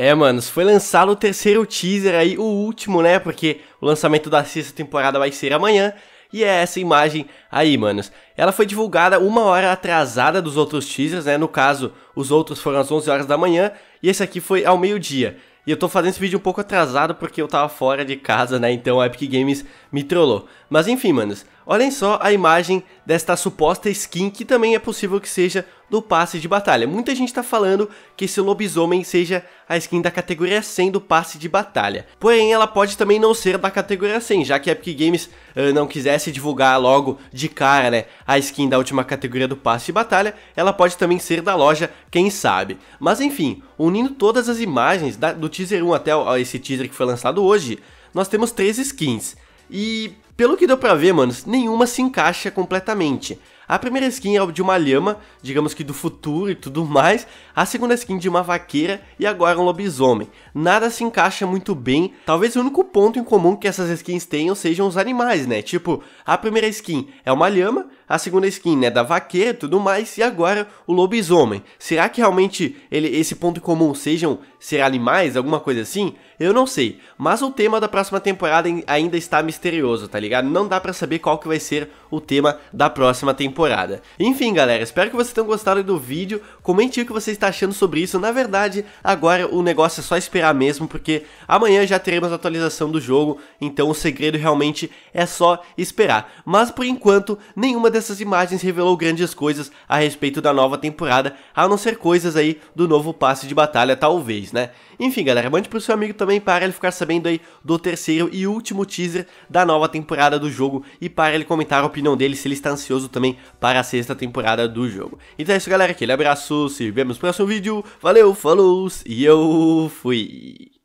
É, manos, foi lançado o terceiro teaser aí, o último, né? Porque o lançamento da sexta temporada vai ser amanhã. E é essa imagem aí, manos. Ela foi divulgada uma hora atrasada dos outros teasers, né? No caso, os outros foram às 11 horas da manhã e esse aqui foi ao meio-dia. E eu tô fazendo esse vídeo um pouco atrasado porque eu tava fora de casa, né? Então a Epic Games me trollou. Mas enfim, manos, olhem só a imagem desta suposta skin que também é possível que seja do passe de batalha. Muita gente está falando que esse lobisomem seja a skin da categoria 100 do passe de batalha. Porém, ela pode também não ser da categoria 100, já que a Epic Games uh, não quisesse divulgar logo de cara né, a skin da última categoria do passe de batalha, ela pode também ser da loja, quem sabe. Mas enfim, unindo todas as imagens da, do teaser 1 até esse teaser que foi lançado hoje, nós temos três skins. E pelo que deu pra ver, mano, nenhuma se encaixa completamente. A primeira skin é de uma lhama, digamos que do futuro e tudo mais. A segunda skin de uma vaqueira e agora um lobisomem. Nada se encaixa muito bem. Talvez o único ponto em comum que essas skins tenham sejam os animais, né? Tipo, a primeira skin é uma lhama, a segunda skin, né, da vaqueira e tudo mais, e agora o lobisomem. Será que realmente ele, esse ponto comum sejam ser animais, alguma coisa assim? Eu não sei, mas o tema da próxima temporada ainda está misterioso, tá ligado? Não dá para saber qual que vai ser o tema da próxima temporada. Enfim, galera, espero que vocês tenham gostado do vídeo, comente o que você está achando sobre isso. Na verdade, agora o negócio é só esperar mesmo, porque amanhã já teremos a atualização do jogo, então o segredo realmente é só esperar. Mas por enquanto, nenhuma dessas imagens revelou grandes coisas a respeito da nova temporada, a não ser coisas aí do novo passe de batalha, talvez, né? Enfim, galera, mande pro seu amigo também para ele ficar sabendo aí do terceiro e último teaser da nova temporada do jogo e para ele comentar a opinião dele se ele está ansioso também para a sexta temporada do jogo. Então é isso, galera, aquele abraço, se vemos no próximo vídeo, valeu, falou e eu fui!